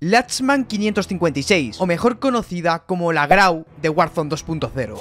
...Latchman 556, o mejor conocida como la Grau de Warzone 2.0.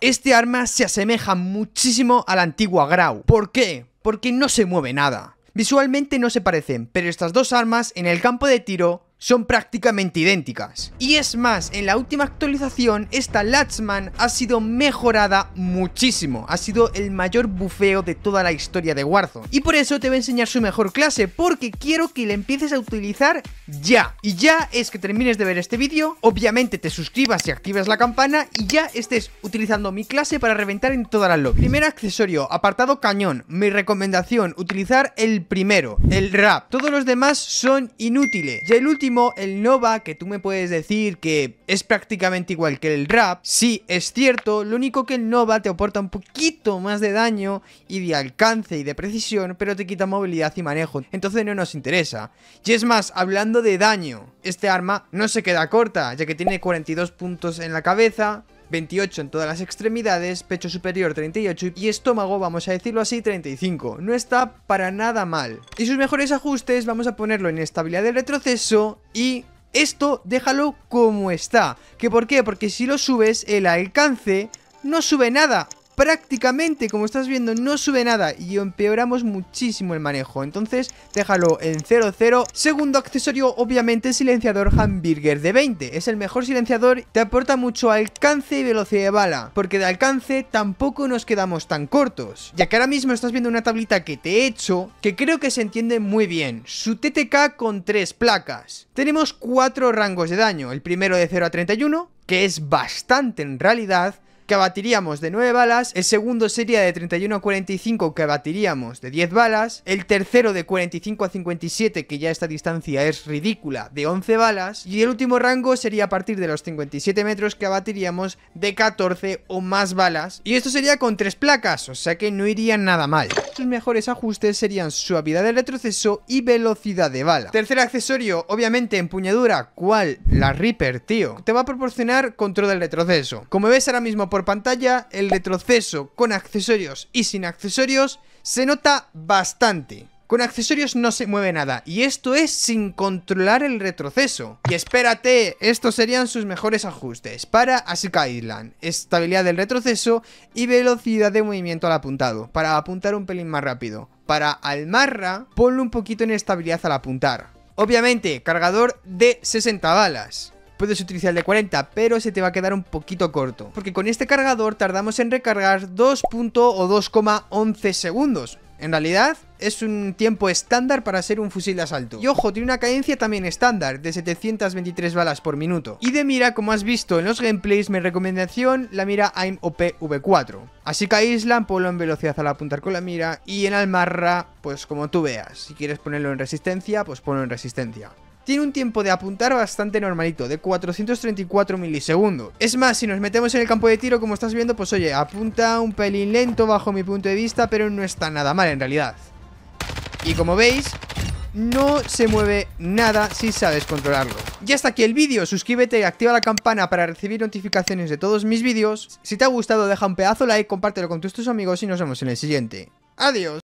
Este arma se asemeja muchísimo a la antigua Grau. ¿Por qué? Porque no se mueve nada. Visualmente no se parecen, pero estas dos armas en el campo de tiro son prácticamente idénticas. Y es más, en la última actualización, esta Latchman ha sido mejorada muchísimo. Ha sido el mayor bufeo de toda la historia de Warzone. Y por eso te voy a enseñar su mejor clase, porque quiero que la empieces a utilizar ya. Y ya es que termines de ver este vídeo, obviamente te suscribas y activas la campana, y ya estés utilizando mi clase para reventar en toda la lobbies. Primer accesorio, apartado cañón. Mi recomendación, utilizar el primero, el rap. Todos los demás son inútiles. Y el último el Nova, que tú me puedes decir que es prácticamente igual que el Rap, sí, es cierto, lo único que el Nova te aporta un poquito más de daño y de alcance y de precisión, pero te quita movilidad y manejo, entonces no nos interesa. Y es más, hablando de daño, este arma no se queda corta, ya que tiene 42 puntos en la cabeza, 28 en todas las extremidades, pecho superior 38 y estómago, vamos a decirlo así, 35. No está para nada mal. Y sus mejores ajustes vamos a ponerlo en estabilidad del retroceso y esto déjalo como está. ¿Que por qué? Porque si lo subes, el alcance no sube nada prácticamente, como estás viendo, no sube nada y empeoramos muchísimo el manejo. Entonces, déjalo en 0-0. Segundo accesorio, obviamente, silenciador Hamburger de 20. Es el mejor silenciador, te aporta mucho alcance y velocidad de bala, porque de alcance tampoco nos quedamos tan cortos. Ya que ahora mismo estás viendo una tablita que te he hecho, que creo que se entiende muy bien. Su TTK con tres placas. Tenemos cuatro rangos de daño, el primero de 0 a 31, que es bastante en realidad, que abatiríamos de 9 balas, el segundo sería de 31 a 45 que abatiríamos de 10 balas, el tercero de 45 a 57 que ya esta distancia es ridícula de 11 balas y el último rango sería a partir de los 57 metros que abatiríamos de 14 o más balas y esto sería con tres placas, o sea que no iría nada mal. Sus mejores ajustes serían suavidad de retroceso y velocidad de bala. Tercer accesorio, obviamente empuñadura, ¿Cuál? la Reaper, tío. Te va a proporcionar control del retroceso. Como ves ahora mismo por pantalla, el retroceso con accesorios y sin accesorios se nota bastante. Con accesorios no se mueve nada, y esto es sin controlar el retroceso. Y espérate, estos serían sus mejores ajustes para Asika Island, estabilidad del retroceso y velocidad de movimiento al apuntado, para apuntar un pelín más rápido. Para Almarra, ponle un poquito en estabilidad al apuntar. Obviamente, cargador de 60 balas puedes utilizar el de 40, pero se te va a quedar un poquito corto. Porque con este cargador tardamos en recargar 2. o 2,11 segundos. En realidad, es un tiempo estándar para ser un fusil de asalto. Y ojo, tiene una cadencia también estándar, de 723 balas por minuto. Y de mira, como has visto en los gameplays, mi recomendación, la mira AIM OP V4. Así que aíslan, ponlo en velocidad al apuntar con la mira, y en almarra, pues como tú veas. Si quieres ponerlo en resistencia, pues ponlo en resistencia tiene un tiempo de apuntar bastante normalito, de 434 milisegundos. Es más, si nos metemos en el campo de tiro, como estás viendo, pues oye, apunta un pelín lento bajo mi punto de vista, pero no está nada mal en realidad. Y como veis, no se mueve nada si sabes controlarlo. Y hasta aquí el vídeo, suscríbete y activa la campana para recibir notificaciones de todos mis vídeos. Si te ha gustado deja un pedazo like, compártelo con tus amigos y nos vemos en el siguiente. ¡Adiós!